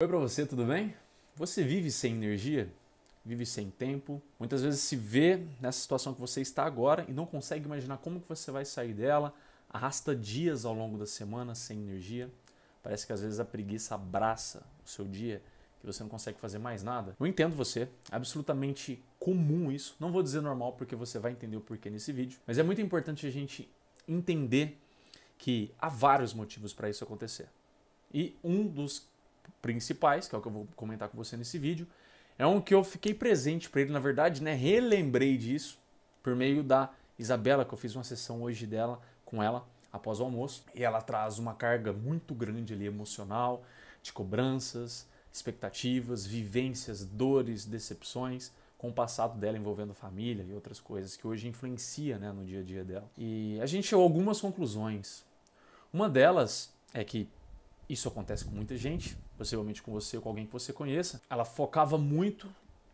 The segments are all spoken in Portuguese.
Oi para você, tudo bem? Você vive sem energia? Vive sem tempo? Muitas vezes se vê nessa situação que você está agora e não consegue imaginar como que você vai sair dela, arrasta dias ao longo da semana sem energia. Parece que às vezes a preguiça abraça o seu dia, que você não consegue fazer mais nada. Eu entendo você, é absolutamente comum isso. Não vou dizer normal porque você vai entender o porquê nesse vídeo, mas é muito importante a gente entender que há vários motivos para isso acontecer. E um dos principais, que é o que eu vou comentar com você nesse vídeo, é um que eu fiquei presente para ele, na verdade, né? Relembrei disso por meio da Isabela, que eu fiz uma sessão hoje dela com ela após o almoço, e ela traz uma carga muito grande ali emocional, de cobranças, expectativas, vivências, dores, decepções, com o passado dela envolvendo família e outras coisas que hoje influencia né, no dia a dia dela. E a gente chegou a algumas conclusões. Uma delas é que isso acontece com muita gente, possivelmente com você ou com alguém que você conheça. Ela focava muito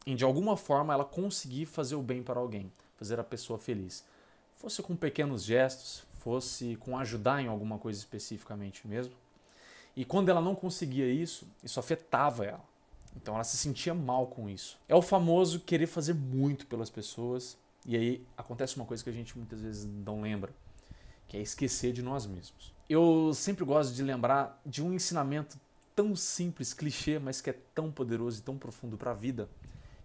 em, de alguma forma, ela conseguir fazer o bem para alguém, fazer a pessoa feliz. Fosse com pequenos gestos, fosse com ajudar em alguma coisa especificamente mesmo. E quando ela não conseguia isso, isso afetava ela. Então ela se sentia mal com isso. É o famoso querer fazer muito pelas pessoas, e aí acontece uma coisa que a gente muitas vezes não lembra que é esquecer de nós mesmos. Eu sempre gosto de lembrar de um ensinamento tão simples, clichê, mas que é tão poderoso e tão profundo para a vida,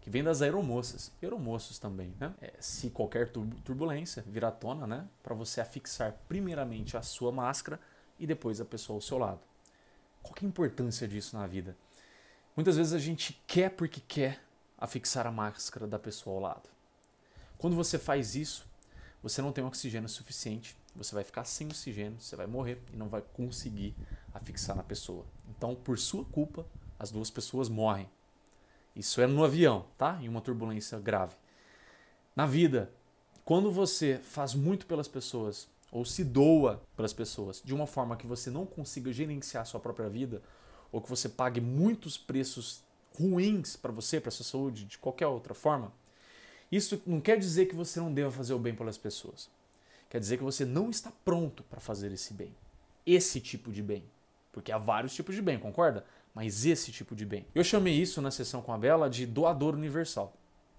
que vem das aeromoças, aeromoços também, né? É, se qualquer turbulência vir à tona, né, para você afixar primeiramente a sua máscara e depois a pessoa ao seu lado. Qual é a importância disso na vida? Muitas vezes a gente quer porque quer afixar a máscara da pessoa ao lado. Quando você faz isso, você não tem oxigênio suficiente você vai ficar sem oxigênio, você vai morrer e não vai conseguir afixar na pessoa. Então, por sua culpa, as duas pessoas morrem. Isso é no avião, tá? Em uma turbulência grave. Na vida, quando você faz muito pelas pessoas ou se doa pelas pessoas de uma forma que você não consiga gerenciar a sua própria vida, ou que você pague muitos preços ruins para você, para sua saúde, de qualquer outra forma, isso não quer dizer que você não deva fazer o bem pelas pessoas quer dizer que você não está pronto para fazer esse bem. Esse tipo de bem. Porque há vários tipos de bem, concorda? Mas esse tipo de bem. Eu chamei isso na sessão com a Bela de doador universal,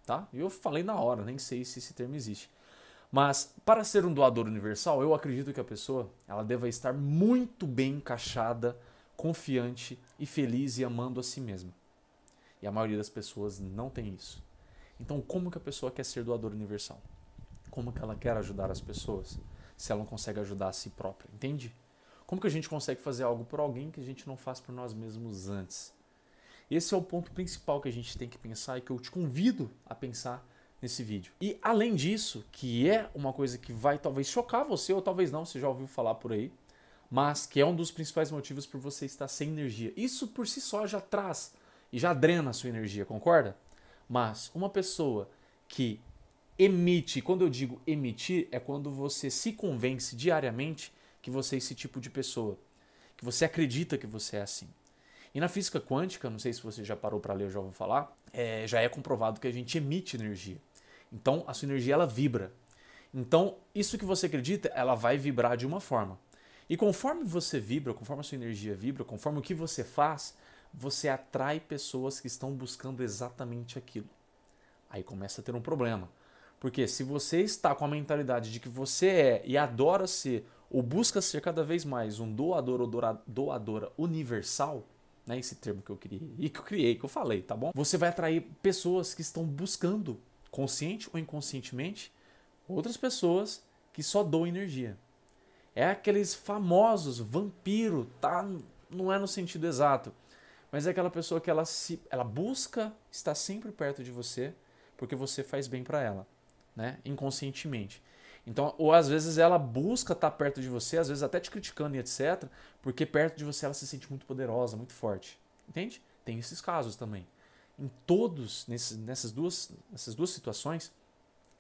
tá? E eu falei na hora, nem sei se esse termo existe. Mas para ser um doador universal, eu acredito que a pessoa ela deva estar muito bem encaixada, confiante e feliz e amando a si mesma. E a maioria das pessoas não tem isso. Então, como que a pessoa quer ser doador universal? Como que ela quer ajudar as pessoas? Se ela não consegue ajudar a si própria, entende? Como que a gente consegue fazer algo por alguém que a gente não faz por nós mesmos antes? Esse é o ponto principal que a gente tem que pensar e que eu te convido a pensar nesse vídeo. E além disso, que é uma coisa que vai talvez chocar você ou talvez não, você já ouviu falar por aí, mas que é um dos principais motivos por você estar sem energia. Isso por si só já traz e já drena a sua energia, concorda? Mas uma pessoa que emite. Quando eu digo emitir, é quando você se convence diariamente que você é esse tipo de pessoa, que você acredita que você é assim. E na física quântica, não sei se você já parou para ler, já vou falar, é, já é comprovado que a gente emite energia. Então a sua energia ela vibra. Então isso que você acredita, ela vai vibrar de uma forma. E conforme você vibra, conforme a sua energia vibra, conforme o que você faz, você atrai pessoas que estão buscando exatamente aquilo. Aí começa a ter um problema. Porque se você está com a mentalidade de que você é e adora ser, ou busca ser cada vez mais um doador ou doadora, universal, né, esse termo que eu criei, que eu criei, que eu falei, tá bom? Você vai atrair pessoas que estão buscando, consciente ou inconscientemente, outras pessoas que só doam energia. É aqueles famosos vampiro, tá? Não é no sentido exato, mas é aquela pessoa que ela se, ela busca estar sempre perto de você porque você faz bem para ela né? Inconscientemente. Então, ou às vezes ela busca estar tá perto de você, às vezes até te criticando e etc, porque perto de você ela se sente muito poderosa, muito forte. Entende? Tem esses casos também. Em todos, nesses, nessas, duas, nessas duas situações,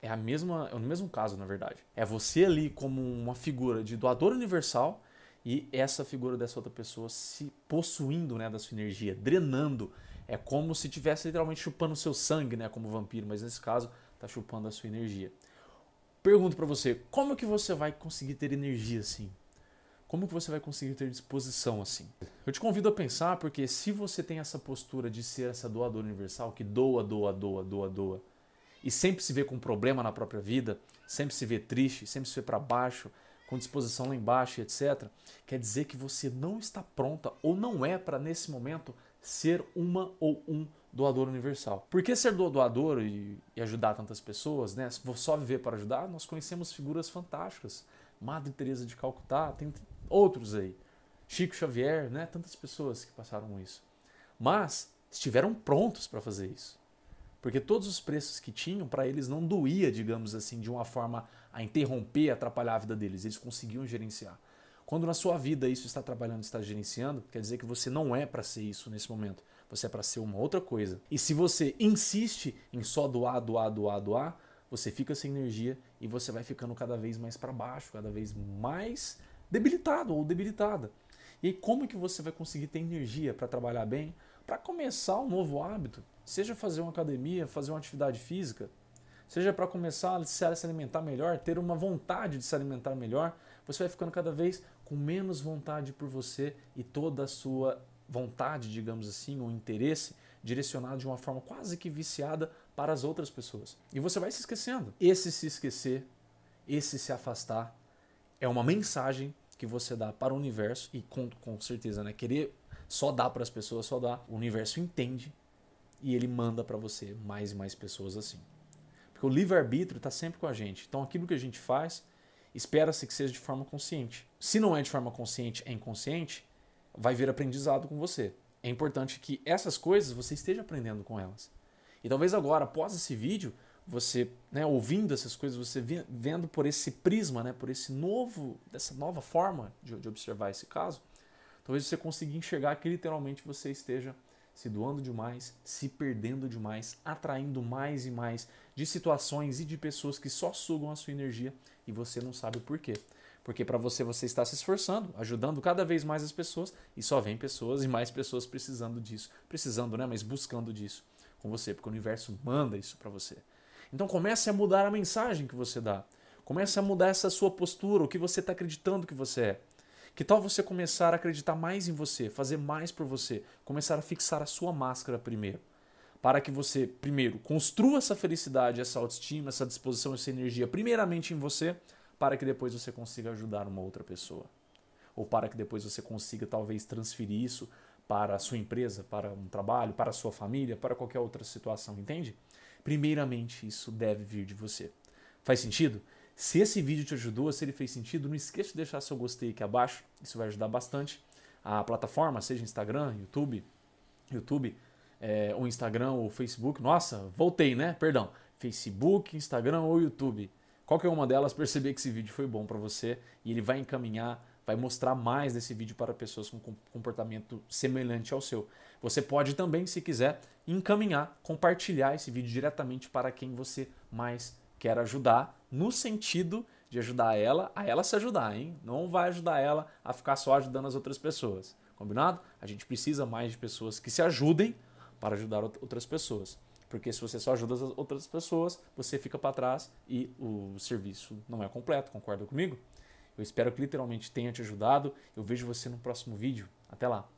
é, a mesma, é o mesmo caso, na verdade. É você ali como uma figura de doador universal e essa figura dessa outra pessoa se possuindo né, da sua energia, drenando. É como se tivesse literalmente chupando seu sangue, né, como vampiro, mas nesse caso tá chupando a sua energia. Pergunto para você, como que você vai conseguir ter energia assim? Como que você vai conseguir ter disposição assim? Eu te convido a pensar porque se você tem essa postura de ser essa doadora universal que doa, doa, doa, doa, doa, e sempre se vê com problema na própria vida, sempre se vê triste, sempre se vê para baixo, com disposição lá embaixo, etc., quer dizer que você não está pronta ou não é para, nesse momento, ser uma ou um doador universal. Por que ser doador e, e ajudar tantas pessoas, né? Vou só viver para ajudar. Nós conhecemos figuras fantásticas, Madre Teresa de Calcutá, tem outros aí, Chico Xavier, né? Tantas pessoas que passaram isso. Mas estiveram prontos para fazer isso. Porque todos os preços que tinham, para eles não doía, digamos assim, de uma forma a interromper, atrapalhar a vida deles. Eles conseguiam gerenciar. Quando na sua vida isso está trabalhando, está gerenciando, quer dizer que você não é para ser isso nesse momento. Você é para ser uma outra coisa. E se você insiste em só doar, doar, doar, doar, você fica sem energia e você vai ficando cada vez mais para baixo, cada vez mais debilitado ou debilitada. E como é que você vai conseguir ter energia para trabalhar bem, para começar um novo hábito, seja fazer uma academia, fazer uma atividade física, seja para começar a se alimentar melhor, ter uma vontade de se alimentar melhor, você vai ficando cada vez com menos vontade por você e toda a sua vontade, digamos assim, ou interesse direcionado de uma forma quase que viciada para as outras pessoas. E você vai se esquecendo. Esse se esquecer, esse se afastar, é uma mensagem que você dá para o universo e com, com certeza, né? Querer só dar para as pessoas, só dá. O universo entende e ele manda para você mais e mais pessoas assim. Porque o livre-arbítrio está sempre com a gente. Então aquilo que a gente faz, espera-se que seja de forma consciente. Se não é de forma consciente, é inconsciente, vai vir aprendizado com você. É importante que essas coisas você esteja aprendendo com elas. E talvez agora, após esse vídeo, você né, ouvindo essas coisas, você vendo por esse prisma, né, por esse novo, dessa nova forma de, de observar esse caso, talvez você consiga enxergar que literalmente você esteja se doando demais, se perdendo demais, atraindo mais e mais de situações e de pessoas que só sugam a sua energia e você não sabe o porquê. Porque para você, você está se esforçando, ajudando cada vez mais as pessoas e só vem pessoas e mais pessoas precisando disso. Precisando, né? Mas buscando disso com você, porque o universo manda isso para você. Então comece a mudar a mensagem que você dá. Comece a mudar essa sua postura, o que você está acreditando que você é. Que tal você começar a acreditar mais em você, fazer mais por você, começar a fixar a sua máscara primeiro? Para que você, primeiro, construa essa felicidade, essa autoestima, essa disposição, essa energia, primeiramente em você para que depois você consiga ajudar uma outra pessoa. Ou para que depois você consiga talvez transferir isso para a sua empresa, para um trabalho, para a sua família, para qualquer outra situação, entende? Primeiramente, isso deve vir de você. Faz sentido? Se esse vídeo te ajudou, se ele fez sentido, não esqueça de deixar seu gostei aqui abaixo, isso vai ajudar bastante. A plataforma, seja Instagram, YouTube, YouTube, é, ou Instagram ou Facebook. Nossa, voltei, né? Perdão. Facebook, Instagram ou YouTube qualquer uma delas, perceber que esse vídeo foi bom para você e ele vai encaminhar, vai mostrar mais desse vídeo para pessoas com comportamento semelhante ao seu. Você pode também, se quiser, encaminhar, compartilhar esse vídeo diretamente para quem você mais quer ajudar, no sentido de ajudar ela a ela se ajudar, hein? Não vai ajudar ela a ficar só ajudando as outras pessoas. Combinado? A gente precisa mais de pessoas que se ajudem para ajudar outras pessoas. Porque se você só ajuda as outras pessoas, você fica para trás e o serviço não é completo, concorda comigo? Eu espero que literalmente tenha te ajudado. Eu vejo você no próximo vídeo. Até lá!